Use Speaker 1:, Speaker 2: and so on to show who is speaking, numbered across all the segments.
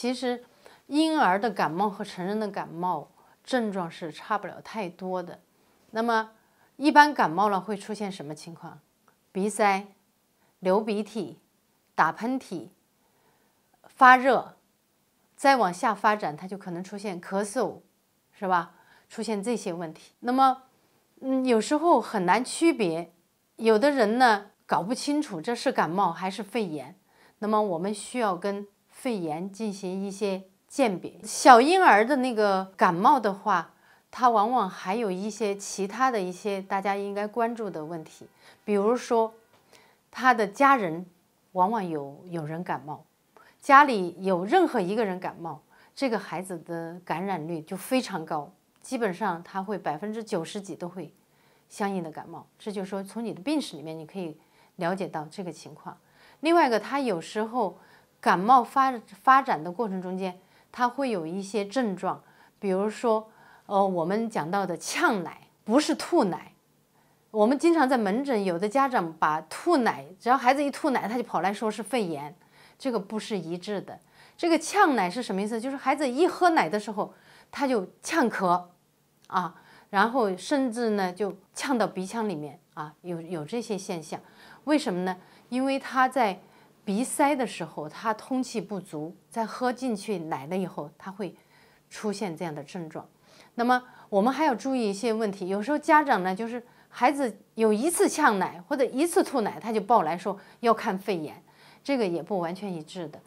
Speaker 1: 其实婴儿的感冒和成人的感冒症状是差不了太多的。那么一般感冒了会出现什么情况？鼻塞、流鼻涕、打喷嚏、发热，再往下发展，它就可能出现咳嗽，是吧？出现这些问题。那么，嗯，有时候很难区别，有的人呢搞不清楚这是感冒还是肺炎。那么我们需要跟肺炎进行一些鉴别，小婴儿的那个感冒的话，他往往还有一些其他的一些大家应该关注的问题，比如说他的家人往往有有人感冒，家里有任何一个人感冒，这个孩子的感染率就非常高，基本上他会百分之九十几都会相应的感冒。这就是说从你的病史里面你可以了解到这个情况。另外一个，他有时候。感冒发发展的过程中间，它会有一些症状，比如说，呃，我们讲到的呛奶不是吐奶。我们经常在门诊，有的家长把吐奶，只要孩子一吐奶，他就跑来说是肺炎，这个不是一致的。这个呛奶是什么意思？就是孩子一喝奶的时候，他就呛咳，啊，然后甚至呢就呛到鼻腔里面啊，有有这些现象。为什么呢？因为他在。鼻塞的时候，他通气不足，在喝进去奶了以后，他会出现这样的症状。那么我们还要注意一些问题。有时候家长呢，就是孩子有一次呛奶或者一次吐奶，他就抱来说要看肺炎，这个也不完全一致的。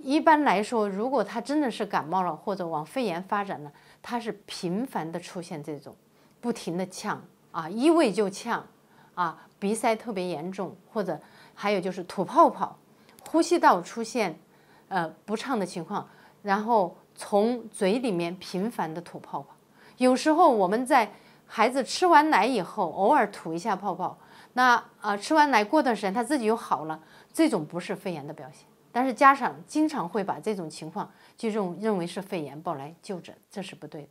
Speaker 1: 一般来说，如果他真的是感冒了或者往肺炎发展了，他是频繁的出现这种不停的呛啊，一喂就呛啊，鼻塞特别严重，或者还有就是吐泡泡。呼吸道出现，呃不畅的情况，然后从嘴里面频繁的吐泡泡。有时候我们在孩子吃完奶以后，偶尔吐一下泡泡，那啊吃完奶过段时间他自己又好了，这种不是肺炎的表现。但是家长经常会把这种情况就认认为是肺炎，抱来就诊，这是不对的。